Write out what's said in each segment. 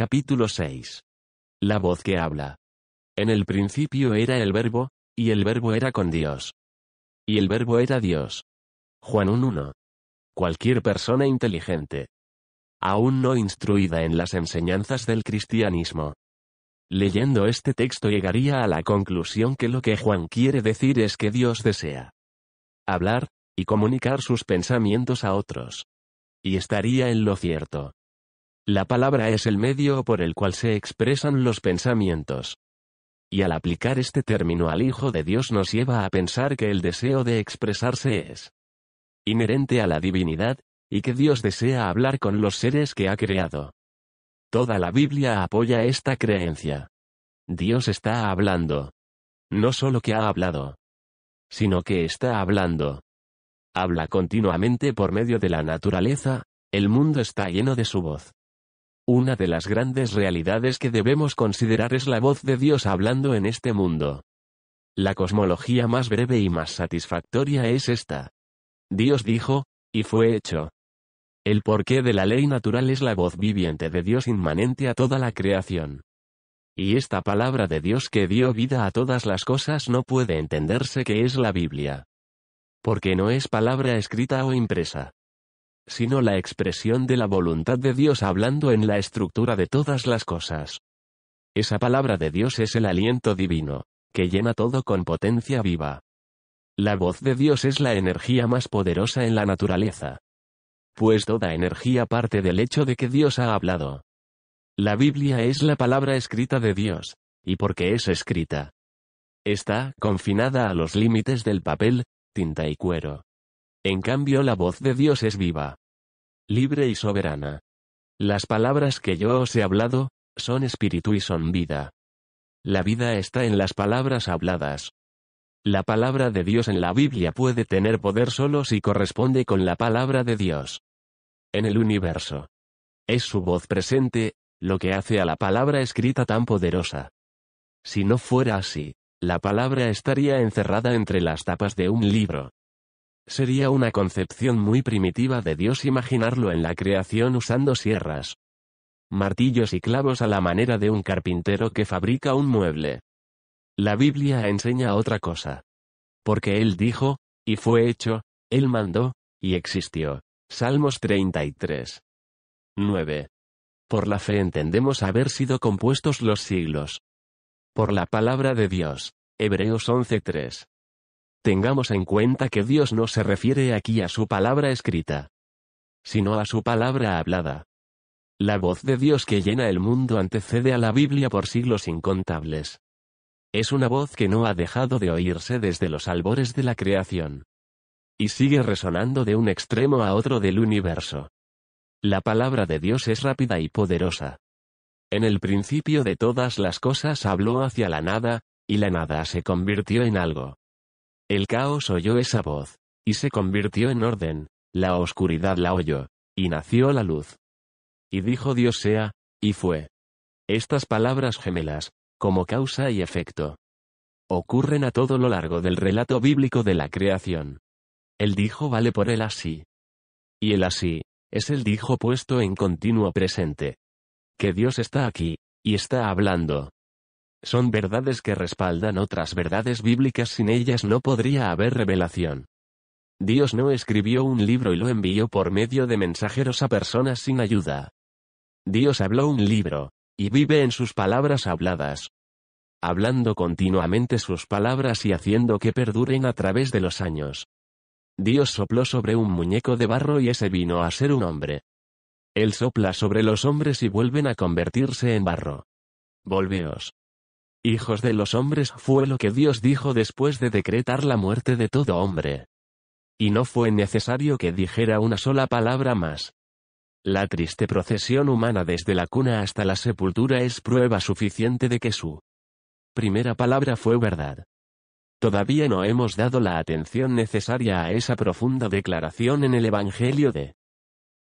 Capítulo 6. La voz que habla. En el principio era el verbo, y el verbo era con Dios. Y el verbo era Dios. Juan 1.1. Cualquier persona inteligente. Aún no instruida en las enseñanzas del cristianismo. Leyendo este texto llegaría a la conclusión que lo que Juan quiere decir es que Dios desea hablar, y comunicar sus pensamientos a otros. Y estaría en lo cierto. La palabra es el medio por el cual se expresan los pensamientos. Y al aplicar este término al Hijo de Dios nos lleva a pensar que el deseo de expresarse es inherente a la divinidad, y que Dios desea hablar con los seres que ha creado. Toda la Biblia apoya esta creencia. Dios está hablando. No solo que ha hablado, sino que está hablando. Habla continuamente por medio de la naturaleza, el mundo está lleno de su voz. Una de las grandes realidades que debemos considerar es la voz de Dios hablando en este mundo. La cosmología más breve y más satisfactoria es esta. Dios dijo, y fue hecho. El porqué de la ley natural es la voz viviente de Dios inmanente a toda la creación. Y esta palabra de Dios que dio vida a todas las cosas no puede entenderse que es la Biblia. Porque no es palabra escrita o impresa sino la expresión de la voluntad de Dios hablando en la estructura de todas las cosas. Esa palabra de Dios es el aliento divino, que llena todo con potencia viva. La voz de Dios es la energía más poderosa en la naturaleza. Pues toda energía parte del hecho de que Dios ha hablado. La Biblia es la palabra escrita de Dios, y porque es escrita. Está confinada a los límites del papel, tinta y cuero. En cambio la voz de Dios es viva libre y soberana. Las palabras que yo os he hablado, son espíritu y son vida. La vida está en las palabras habladas. La palabra de Dios en la Biblia puede tener poder solo si corresponde con la palabra de Dios. En el universo. Es su voz presente, lo que hace a la palabra escrita tan poderosa. Si no fuera así, la palabra estaría encerrada entre las tapas de un libro. Sería una concepción muy primitiva de Dios imaginarlo en la creación usando sierras, martillos y clavos a la manera de un carpintero que fabrica un mueble. La Biblia enseña otra cosa. Porque Él dijo, y fue hecho, Él mandó, y existió. Salmos 33. Por la fe entendemos haber sido compuestos los siglos. Por la palabra de Dios. Hebreos 11.3. Tengamos en cuenta que Dios no se refiere aquí a su palabra escrita, sino a su palabra hablada. La voz de Dios que llena el mundo antecede a la Biblia por siglos incontables. Es una voz que no ha dejado de oírse desde los albores de la creación. Y sigue resonando de un extremo a otro del universo. La palabra de Dios es rápida y poderosa. En el principio de todas las cosas habló hacia la nada, y la nada se convirtió en algo. El caos oyó esa voz, y se convirtió en orden, la oscuridad la oyó, y nació la luz. Y dijo Dios sea, y fue. Estas palabras gemelas, como causa y efecto, ocurren a todo lo largo del relato bíblico de la creación. El dijo vale por el así. Y el así, es el dijo puesto en continuo presente. Que Dios está aquí, y está hablando. Son verdades que respaldan otras verdades bíblicas, sin ellas no podría haber revelación. Dios no escribió un libro y lo envió por medio de mensajeros a personas sin ayuda. Dios habló un libro, y vive en sus palabras habladas. Hablando continuamente sus palabras y haciendo que perduren a través de los años. Dios sopló sobre un muñeco de barro y ese vino a ser un hombre. Él sopla sobre los hombres y vuelven a convertirse en barro. Volveos, hijos de los hombres fue lo que Dios dijo después de decretar la muerte de todo hombre. Y no fue necesario que dijera una sola palabra más. La triste procesión humana desde la cuna hasta la sepultura es prueba suficiente de que su primera palabra fue verdad. Todavía no hemos dado la atención necesaria a esa profunda declaración en el Evangelio de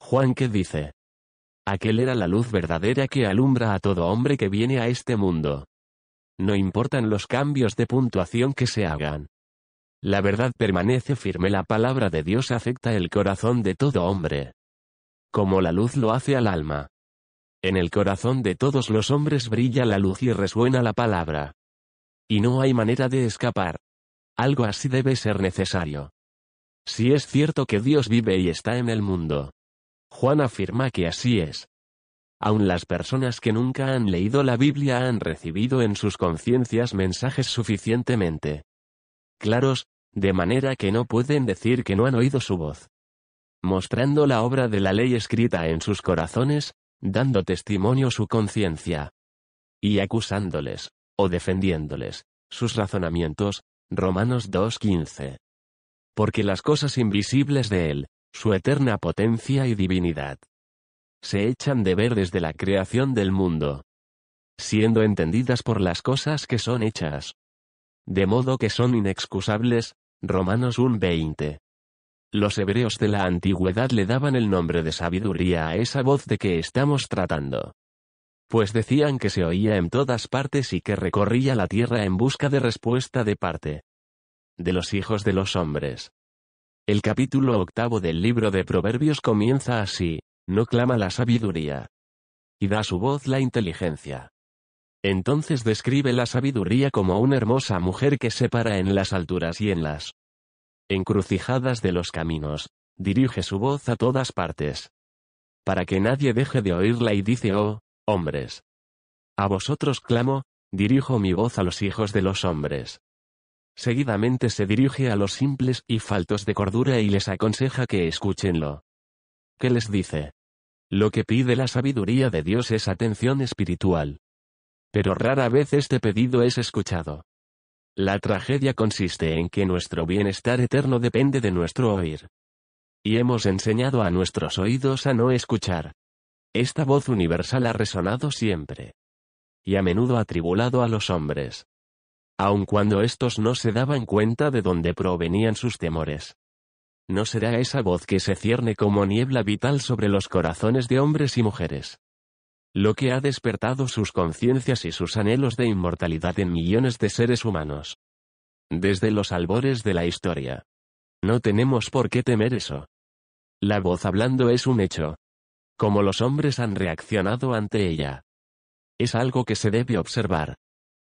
Juan que dice, Aquel era la luz verdadera que alumbra a todo hombre que viene a este mundo. No importan los cambios de puntuación que se hagan. La verdad permanece firme, la palabra de Dios afecta el corazón de todo hombre. Como la luz lo hace al alma. En el corazón de todos los hombres brilla la luz y resuena la palabra. Y no hay manera de escapar. Algo así debe ser necesario. Si es cierto que Dios vive y está en el mundo. Juan afirma que así es. Aun las personas que nunca han leído la Biblia han recibido en sus conciencias mensajes suficientemente claros, de manera que no pueden decir que no han oído su voz. Mostrando la obra de la ley escrita en sus corazones, dando testimonio su conciencia. Y acusándoles, o defendiéndoles, sus razonamientos, Romanos 2.15. Porque las cosas invisibles de Él, su eterna potencia y divinidad, se echan de ver desde la creación del mundo, siendo entendidas por las cosas que son hechas. De modo que son inexcusables, Romanos 1.20. Los hebreos de la antigüedad le daban el nombre de sabiduría a esa voz de que estamos tratando. Pues decían que se oía en todas partes y que recorría la tierra en busca de respuesta de parte de los hijos de los hombres. El capítulo octavo del libro de Proverbios comienza así no clama la sabiduría. Y da su voz la inteligencia. Entonces describe la sabiduría como una hermosa mujer que se para en las alturas y en las encrucijadas de los caminos, dirige su voz a todas partes. Para que nadie deje de oírla y dice, oh, hombres. A vosotros clamo, dirijo mi voz a los hijos de los hombres. Seguidamente se dirige a los simples y faltos de cordura y les aconseja que escúchenlo. ¿Qué les dice? Lo que pide la sabiduría de Dios es atención espiritual. Pero rara vez este pedido es escuchado. La tragedia consiste en que nuestro bienestar eterno depende de nuestro oír. Y hemos enseñado a nuestros oídos a no escuchar. Esta voz universal ha resonado siempre. Y a menudo ha tribulado a los hombres. Aun cuando estos no se daban cuenta de dónde provenían sus temores. ¿No será esa voz que se cierne como niebla vital sobre los corazones de hombres y mujeres? Lo que ha despertado sus conciencias y sus anhelos de inmortalidad en millones de seres humanos. Desde los albores de la historia. No tenemos por qué temer eso. La voz hablando es un hecho. Como los hombres han reaccionado ante ella. Es algo que se debe observar.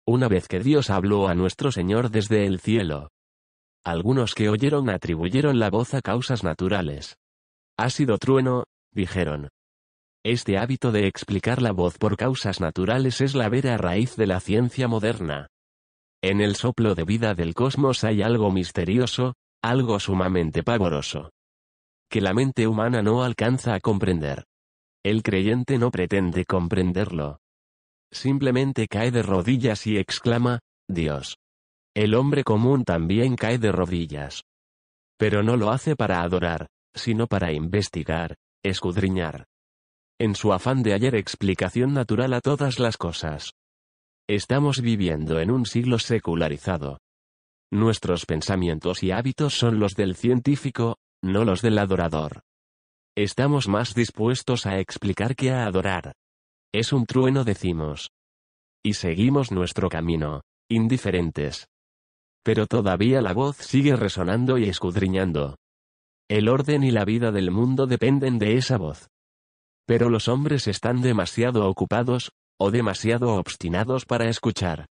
Una vez que Dios habló a nuestro Señor desde el cielo, algunos que oyeron atribuyeron la voz a causas naturales. Ha sido trueno, dijeron. Este hábito de explicar la voz por causas naturales es la vera raíz de la ciencia moderna. En el soplo de vida del cosmos hay algo misterioso, algo sumamente pavoroso. Que la mente humana no alcanza a comprender. El creyente no pretende comprenderlo. Simplemente cae de rodillas y exclama, Dios. El hombre común también cae de rodillas. Pero no lo hace para adorar, sino para investigar, escudriñar. En su afán de hallar explicación natural a todas las cosas. Estamos viviendo en un siglo secularizado. Nuestros pensamientos y hábitos son los del científico, no los del adorador. Estamos más dispuestos a explicar que a adorar. Es un trueno decimos. Y seguimos nuestro camino, indiferentes. Pero todavía la voz sigue resonando y escudriñando. El orden y la vida del mundo dependen de esa voz. Pero los hombres están demasiado ocupados, o demasiado obstinados para escuchar.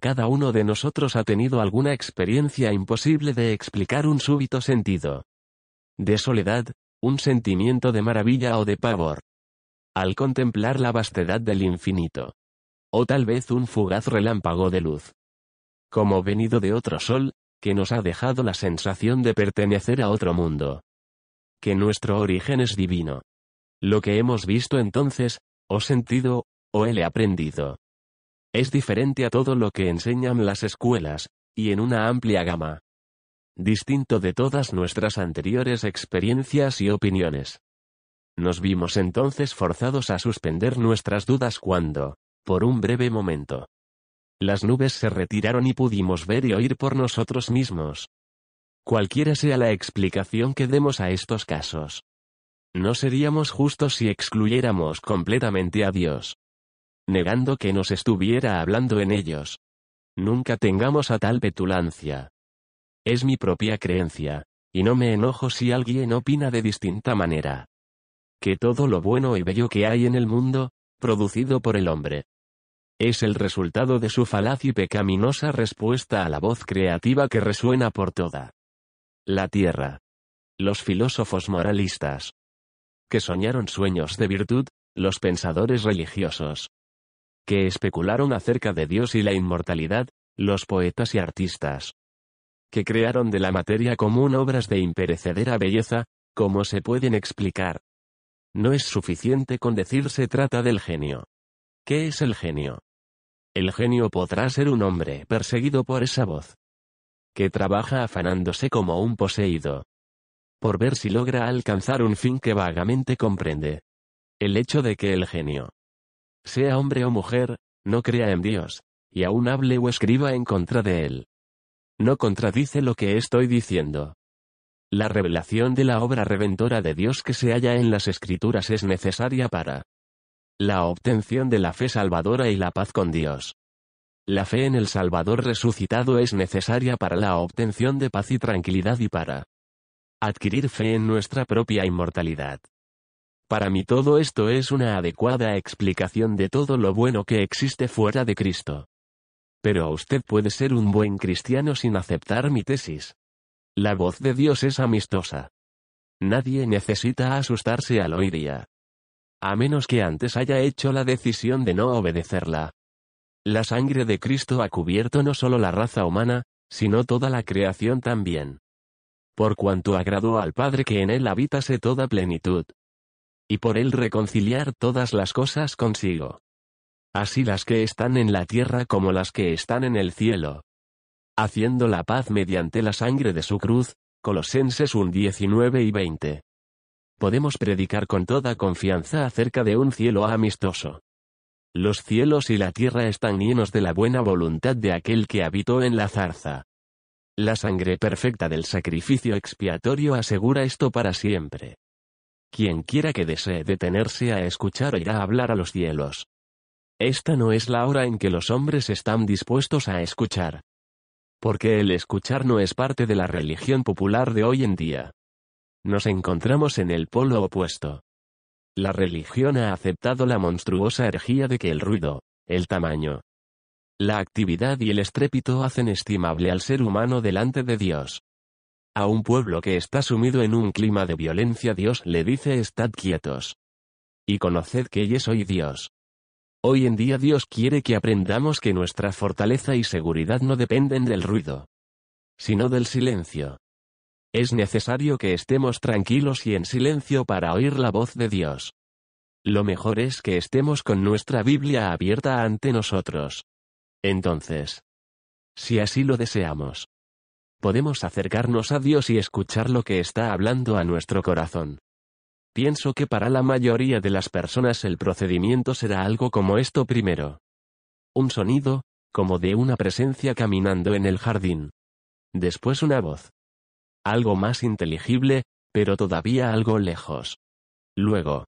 Cada uno de nosotros ha tenido alguna experiencia imposible de explicar un súbito sentido. De soledad, un sentimiento de maravilla o de pavor. Al contemplar la vastedad del infinito. O tal vez un fugaz relámpago de luz como venido de otro sol, que nos ha dejado la sensación de pertenecer a otro mundo. Que nuestro origen es divino. Lo que hemos visto entonces, o sentido, o he aprendido. Es diferente a todo lo que enseñan las escuelas, y en una amplia gama. Distinto de todas nuestras anteriores experiencias y opiniones. Nos vimos entonces forzados a suspender nuestras dudas cuando, por un breve momento, las nubes se retiraron y pudimos ver y oír por nosotros mismos. Cualquiera sea la explicación que demos a estos casos. No seríamos justos si excluyéramos completamente a Dios. Negando que nos estuviera hablando en ellos. Nunca tengamos a tal petulancia. Es mi propia creencia, y no me enojo si alguien opina de distinta manera. Que todo lo bueno y bello que hay en el mundo, producido por el hombre, es el resultado de su falaz y pecaminosa respuesta a la voz creativa que resuena por toda la tierra. Los filósofos moralistas. Que soñaron sueños de virtud, los pensadores religiosos. Que especularon acerca de Dios y la inmortalidad, los poetas y artistas. Que crearon de la materia común obras de imperecedera belleza, como se pueden explicar. No es suficiente con decir se trata del genio. ¿Qué es el genio? el genio podrá ser un hombre perseguido por esa voz. Que trabaja afanándose como un poseído. Por ver si logra alcanzar un fin que vagamente comprende. El hecho de que el genio, sea hombre o mujer, no crea en Dios, y aún hable o escriba en contra de él. No contradice lo que estoy diciendo. La revelación de la obra reventora de Dios que se halla en las Escrituras es necesaria para la obtención de la fe salvadora y la paz con Dios. La fe en el Salvador resucitado es necesaria para la obtención de paz y tranquilidad y para adquirir fe en nuestra propia inmortalidad. Para mí todo esto es una adecuada explicación de todo lo bueno que existe fuera de Cristo. Pero usted puede ser un buen cristiano sin aceptar mi tesis. La voz de Dios es amistosa. Nadie necesita asustarse al oírla a menos que antes haya hecho la decisión de no obedecerla. La sangre de Cristo ha cubierto no solo la raza humana, sino toda la creación también. Por cuanto agradó al Padre que en él habitase toda plenitud. Y por él reconciliar todas las cosas consigo. Así las que están en la tierra como las que están en el cielo. Haciendo la paz mediante la sangre de su cruz, Colosenses 1.19 y 20 podemos predicar con toda confianza acerca de un cielo amistoso. Los cielos y la tierra están llenos de la buena voluntad de aquel que habitó en la zarza. La sangre perfecta del sacrificio expiatorio asegura esto para siempre. Quien quiera que desee detenerse a escuchar irá a hablar a los cielos. Esta no es la hora en que los hombres están dispuestos a escuchar. Porque el escuchar no es parte de la religión popular de hoy en día. Nos encontramos en el polo opuesto. La religión ha aceptado la monstruosa herejía de que el ruido, el tamaño, la actividad y el estrépito hacen estimable al ser humano delante de Dios. A un pueblo que está sumido en un clima de violencia Dios le dice estad quietos. Y conoced que yo soy Dios. Hoy en día Dios quiere que aprendamos que nuestra fortaleza y seguridad no dependen del ruido, sino del silencio. Es necesario que estemos tranquilos y en silencio para oír la voz de Dios. Lo mejor es que estemos con nuestra Biblia abierta ante nosotros. Entonces, si así lo deseamos, podemos acercarnos a Dios y escuchar lo que está hablando a nuestro corazón. Pienso que para la mayoría de las personas el procedimiento será algo como esto primero. Un sonido, como de una presencia caminando en el jardín. Después una voz algo más inteligible, pero todavía algo lejos. Luego.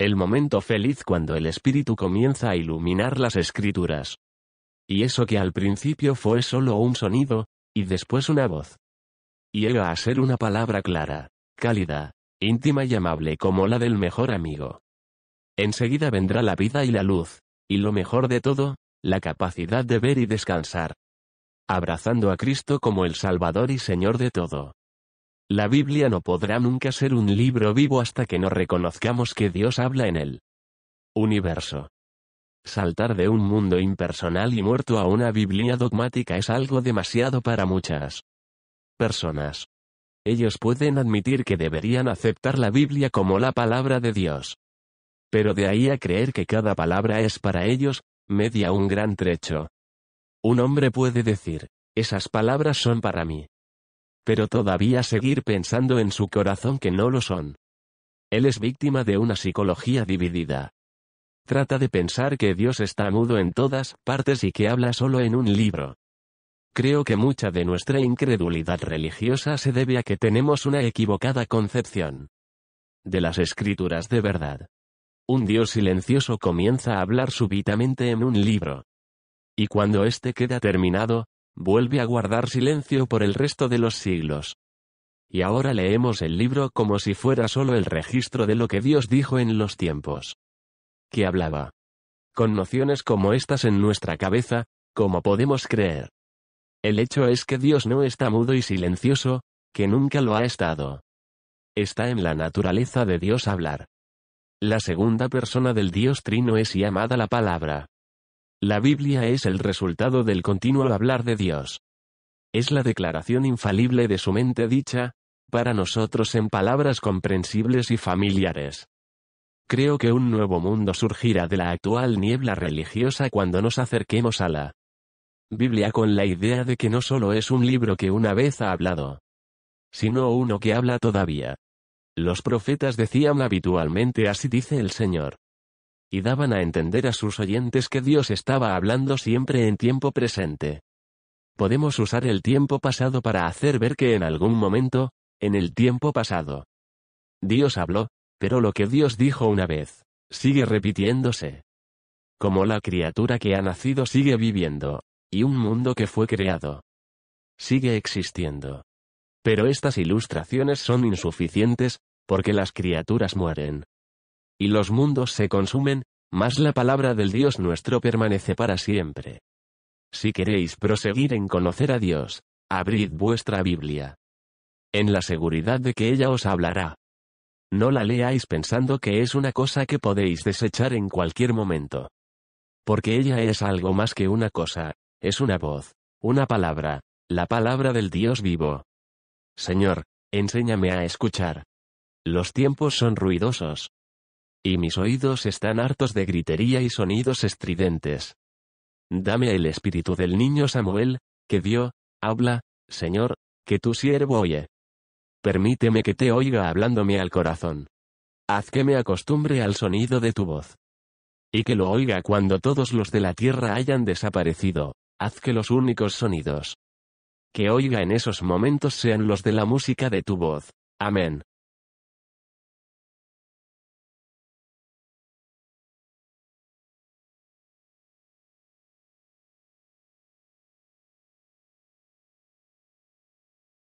El momento feliz cuando el espíritu comienza a iluminar las escrituras. Y eso que al principio fue solo un sonido, y después una voz. Llega a ser una palabra clara, cálida, íntima y amable como la del mejor amigo. Enseguida vendrá la vida y la luz, y lo mejor de todo, la capacidad de ver y descansar. Abrazando a Cristo como el Salvador y Señor de todo. La Biblia no podrá nunca ser un libro vivo hasta que no reconozcamos que Dios habla en él. Universo. Saltar de un mundo impersonal y muerto a una Biblia dogmática es algo demasiado para muchas personas. Ellos pueden admitir que deberían aceptar la Biblia como la palabra de Dios. Pero de ahí a creer que cada palabra es para ellos, media un gran trecho. Un hombre puede decir, esas palabras son para mí, pero todavía seguir pensando en su corazón que no lo son. Él es víctima de una psicología dividida. Trata de pensar que Dios está mudo en todas partes y que habla solo en un libro. Creo que mucha de nuestra incredulidad religiosa se debe a que tenemos una equivocada concepción de las escrituras de verdad. Un Dios silencioso comienza a hablar súbitamente en un libro. Y cuando éste queda terminado, vuelve a guardar silencio por el resto de los siglos. Y ahora leemos el libro como si fuera solo el registro de lo que Dios dijo en los tiempos. ¿Qué hablaba. Con nociones como estas en nuestra cabeza, ¿cómo podemos creer? El hecho es que Dios no está mudo y silencioso, que nunca lo ha estado. Está en la naturaleza de Dios hablar. La segunda persona del Dios Trino es llamada la palabra. La Biblia es el resultado del continuo hablar de Dios. Es la declaración infalible de su mente dicha, para nosotros en palabras comprensibles y familiares. Creo que un nuevo mundo surgirá de la actual niebla religiosa cuando nos acerquemos a la Biblia con la idea de que no solo es un libro que una vez ha hablado, sino uno que habla todavía. Los profetas decían habitualmente así dice el Señor y daban a entender a sus oyentes que Dios estaba hablando siempre en tiempo presente. Podemos usar el tiempo pasado para hacer ver que en algún momento, en el tiempo pasado, Dios habló, pero lo que Dios dijo una vez, sigue repitiéndose. Como la criatura que ha nacido sigue viviendo, y un mundo que fue creado, sigue existiendo. Pero estas ilustraciones son insuficientes, porque las criaturas mueren, y los mundos se consumen, más la palabra del Dios nuestro permanece para siempre. Si queréis proseguir en conocer a Dios, abrid vuestra Biblia. En la seguridad de que ella os hablará. No la leáis pensando que es una cosa que podéis desechar en cualquier momento. Porque ella es algo más que una cosa, es una voz, una palabra, la palabra del Dios vivo. Señor, enséñame a escuchar. Los tiempos son ruidosos, y mis oídos están hartos de gritería y sonidos estridentes. Dame el espíritu del niño Samuel, que dio, habla, Señor, que tu siervo oye. Permíteme que te oiga hablándome al corazón. Haz que me acostumbre al sonido de tu voz. Y que lo oiga cuando todos los de la tierra hayan desaparecido, haz que los únicos sonidos que oiga en esos momentos sean los de la música de tu voz. Amén.